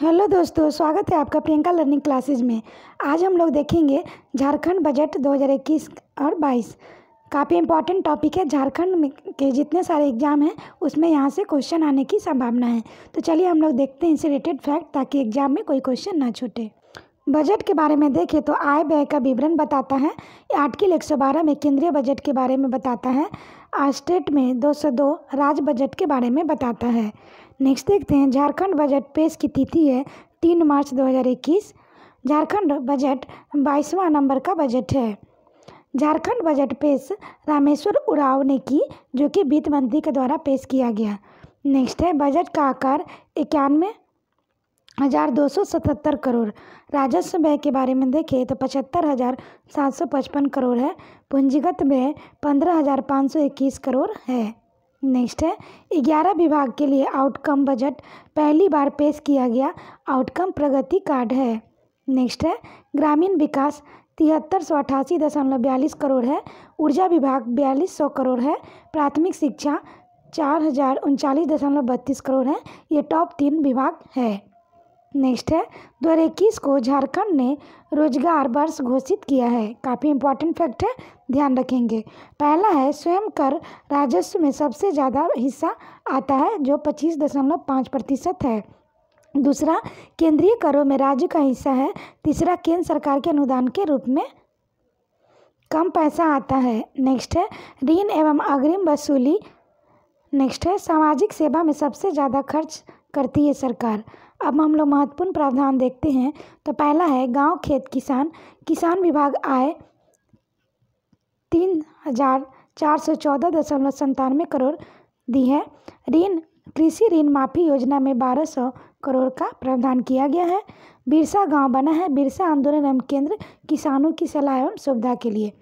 hello दोस्तों स्वागत है आपका प्रियंका लर्निंग क्लासेज में आज हम लोग देखेंगे झारखंड बजट 2021 और 22 काफ़ी इंपॉर्टेंट टॉपिक है झारखंड में के जितने सारे एग्जाम हैं उसमें यहाँ से क्वेश्चन आने की संभावना है तो चलिए हम लोग देखते हैं इससे रिलेटेड फैक्ट ताकि एग्जाम में कोई क्वेश्चन ना छूटे बजट के बारे में देखें तो आय व्यय का विवरण बताता है आर्टिकल एक में केंद्रीय बजट के बारे में बताता है स्टेट में दो राज्य बजट के बारे में बताता है नेक्स्ट देखते हैं झारखंड बजट पेश की तिथि है तीन मार्च 2021 झारखंड बजट बाईसवां नंबर का बजट है झारखंड बजट पेश रामेश्वर उराव ने की जो कि वित्त मंत्री के द्वारा पेश किया गया नेक्स्ट है बजट का आकार इक्यानवे हज़ार दो सौ सतहत्तर करोड़ राजस्व व्यय के बारे में देखें तो पचहत्तर हज़ार सात सौ पचपन करोड़ है पूंजीगत व्यय पंद्रह हज़ार पाँच सौ इक्कीस करोड़ है नेक्स्ट है ग्यारह विभाग के लिए आउटकम बजट पहली बार पेश किया गया आउटकम प्रगति कार्ड है नेक्स्ट है ग्रामीण विकास तिहत्तर सौ अठासी दशमलव बयालीस करोड़ है ऊर्जा विभाग बयालीस सौ करोड़ है प्राथमिक शिक्षा चार हजार उनचालीस दशमलव बत्तीस करोड़ है ये टॉप तीन विभाग है नेक्स्ट है दो को झारखंड ने रोजगार वर्ष घोषित किया है काफ़ी इंपॉर्टेंट फैक्ट है ध्यान रखेंगे पहला है स्वयं कर राजस्व में सबसे ज़्यादा हिस्सा आता है जो पच्चीस दशमलव पाँच प्रतिशत है दूसरा केंद्रीय करों में राज्य का हिस्सा है तीसरा केंद्र सरकार के अनुदान के रूप में कम पैसा आता है नेक्स्ट है ऋण एवं अग्रिम वसूली नेक्स्ट है सामाजिक सेवा में सबसे ज़्यादा खर्च करती है सरकार अब हम लोग महत्वपूर्ण प्रावधान देखते हैं तो पहला है गांव खेत किसान किसान विभाग आय तीन हजार चार सौ चौदह दशमलव संतानवे करोड़ दी है ऋण कृषि ऋण माफी योजना में बारह सौ करोड़ का प्रावधान किया गया है बिरसा गांव बना है बिरसा आंदोलन एवं केंद्र किसानों की सलाह एवं सुविधा के लिए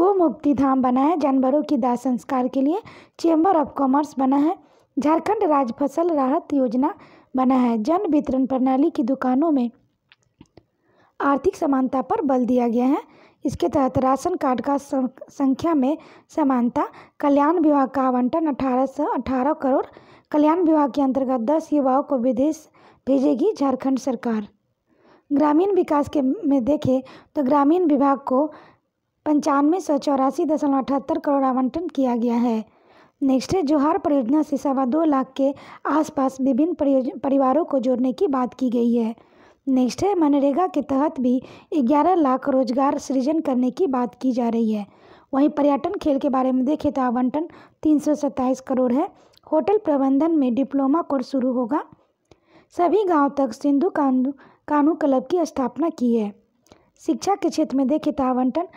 गो मुक्ति धाम बना है जानवरों की दाह संस्कार के लिए चेंबर ऑफ कॉमर्स बना है झारखंड राज्य फसल राहत योजना बना है जन वितरण प्रणाली की दुकानों में आर्थिक समानता पर बल दिया गया है इसके तहत राशन कार्ड का संख्या में समानता कल्याण विभाग का आवंटन अठारह सौ अठारह करोड़ कल्याण विभाग के अंतर्गत दस युवाओं को विदेश भेजेगी झारखंड सरकार ग्रामीण विकास के में देखें तो ग्रामीण विभाग को पंचानवे सौ चौरासी दशमलव अठहत्तर करोड़ आवंटन किया गया है नेक्स्ट है जोहार परियोजना से सवा दो लाख के आसपास विभिन्न परिवारों को जोड़ने की बात की गई है नेक्स्ट है मनरेगा के तहत भी ग्यारह लाख रोजगार सृजन करने की बात की जा रही है वहीं पर्यटन खेल के बारे में देखें तो आवंटन तीन करोड़ है होटल प्रबंधन में डिप्लोमा कोर्स शुरू होगा सभी गांव तक सिंधु कानू कानू क्लब की स्थापना की है शिक्षा के क्षेत्र में देखें तो आवंटन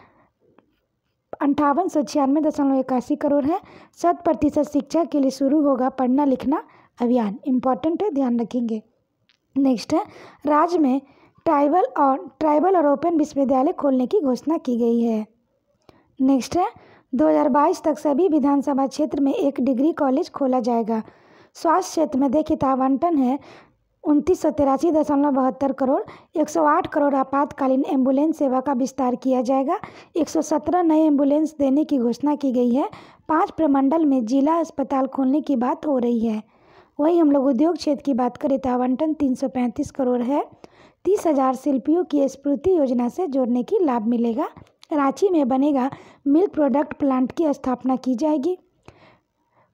अंठावन सौ छियानवे दशमलव इक्यासी करोड़ है शत प्रतिशत शिक्षा के लिए शुरू होगा पढ़ना लिखना अभियान इम्पॉर्टेंट है ध्यान रखेंगे नेक्स्ट है राज्य में ट्राइबल और ट्राइबल और ओपन विश्वविद्यालय खोलने की घोषणा की गई है नेक्स्ट है 2022 तक सभी विधानसभा क्षेत्र में एक डिग्री कॉलेज खोला जाएगा स्वास्थ्य क्षेत्र में देखित तो आवंटन है उनतीस सौ तिरासी दशमलव बहत्तर करोड़ एक सौ आठ करोड़ आपातकालीन एम्बुलेंस सेवा का विस्तार किया जाएगा एक सौ सत्रह नए एम्बुलेंस देने की घोषणा की गई है पाँच प्रमंडल में जिला अस्पताल खोलने की बात हो रही है वहीं हम लोग उद्योग क्षेत्र की बात करें तो आवंटन तीन करोड़ है तीस हजार शिल्पियों की स्मृति योजना से जोड़ने की लाभ मिलेगा रांची में बनेगा मिल्क प्रोडक्ट प्लांट की स्थापना की जाएगी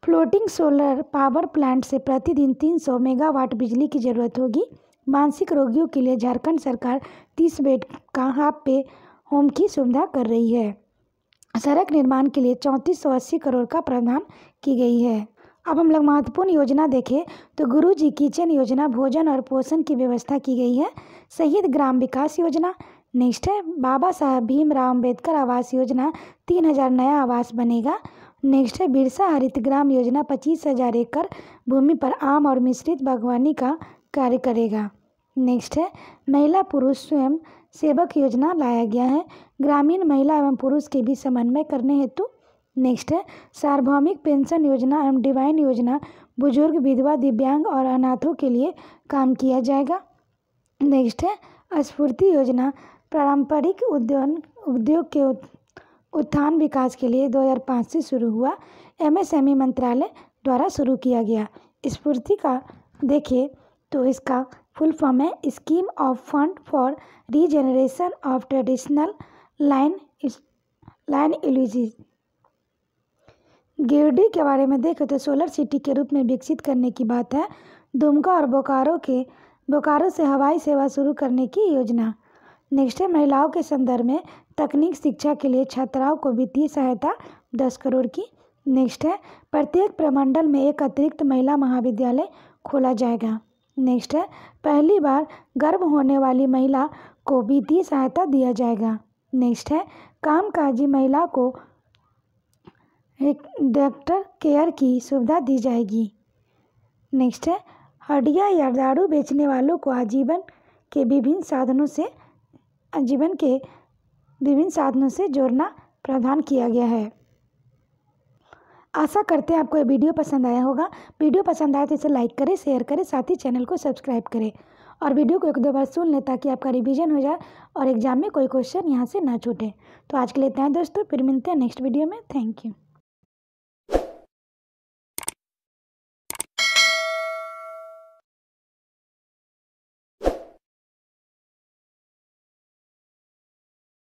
फ्लोटिंग सोलर पावर प्लांट से प्रतिदिन 300 मेगावाट बिजली की जरूरत होगी मानसिक रोगियों के लिए झारखंड सरकार 30 बेड का हाफ पे होम की सुविधा कर रही है सड़क निर्माण के लिए चौंतीस करोड़ का प्रावधान की गई है अब हम लोग महत्वपूर्ण योजना देखें तो गुरु जी किचन योजना भोजन और पोषण की व्यवस्था की गई है शहीद ग्राम विकास योजना नेक्स्ट है बाबा साहब भीमराव अम्बेडकर आवास योजना तीन हज़ार नया आवास बनेगा नेक्स्ट है बिरसा हरित ग्राम योजना पच्चीस हज़ार एकड़ भूमि पर आम और मिश्रित बागवानी का कार्य करेगा नेक्स्ट है महिला पुरुष स्वयं सेवक योजना लाया गया है ग्रामीण महिला एवं पुरुष के बीच समन्वय करने हेतु नेक्स्ट है सार्वभौमिक पेंशन योजना एवं डिवाइन योजना बुजुर्ग विधवा दिव्यांग और अनाथों के लिए काम किया जाएगा नेक्स्ट है स्फूर्ति योजना पारंपरिक उद्योग उद्योग के उत्थान विकास के लिए 2005 से शुरू हुआ एमएसएमई मंत्रालय द्वारा शुरू किया गया स्फूर्ति का देखिए तो इसका फुल फॉर्म है scheme of fund for regeneration of traditional line line एलिजी गिरडी के बारे में देखें तो सोलर सिटी के रूप में विकसित करने की बात है दुमका और बोकारो के बोकारो से हवाई सेवा शुरू करने की योजना नेक्स्ट है महिलाओं के संदर्भ में तकनीक शिक्षा के लिए छात्राओं को वित्तीय सहायता दस करोड़ की नेक्स्ट है प्रत्येक प्रमंडल में एक अतिरिक्त महिला महाविद्यालय खोला जाएगा नेक्स्ट है पहली बार गर्भ होने वाली महिला को वित्तीय सहायता दिया जाएगा नेक्स्ट है कामकाजी महिला को डॉक्टर केयर की सुविधा दी जाएगी नेक्स्ट है हड्डिया या दारू बेचने वालों को आजीवन के विभिन्न साधनों से आजीवन के विभिन्न साधनों से जोड़ना प्रावधान किया गया है आशा करते हैं आपको ये वीडियो पसंद आया होगा वीडियो पसंद आए तो इसे लाइक करें शेयर करें साथ ही चैनल को सब्सक्राइब करें और वीडियो को एक दो बार सुन लें ताकि आपका रिवीजन हो जाए और एग्जाम में कोई क्वेश्चन यहाँ से ना छूटे तो आज के लिए इतना है दोस्तों फिर मिलते हैं नेक्स्ट वीडियो में थैंक यू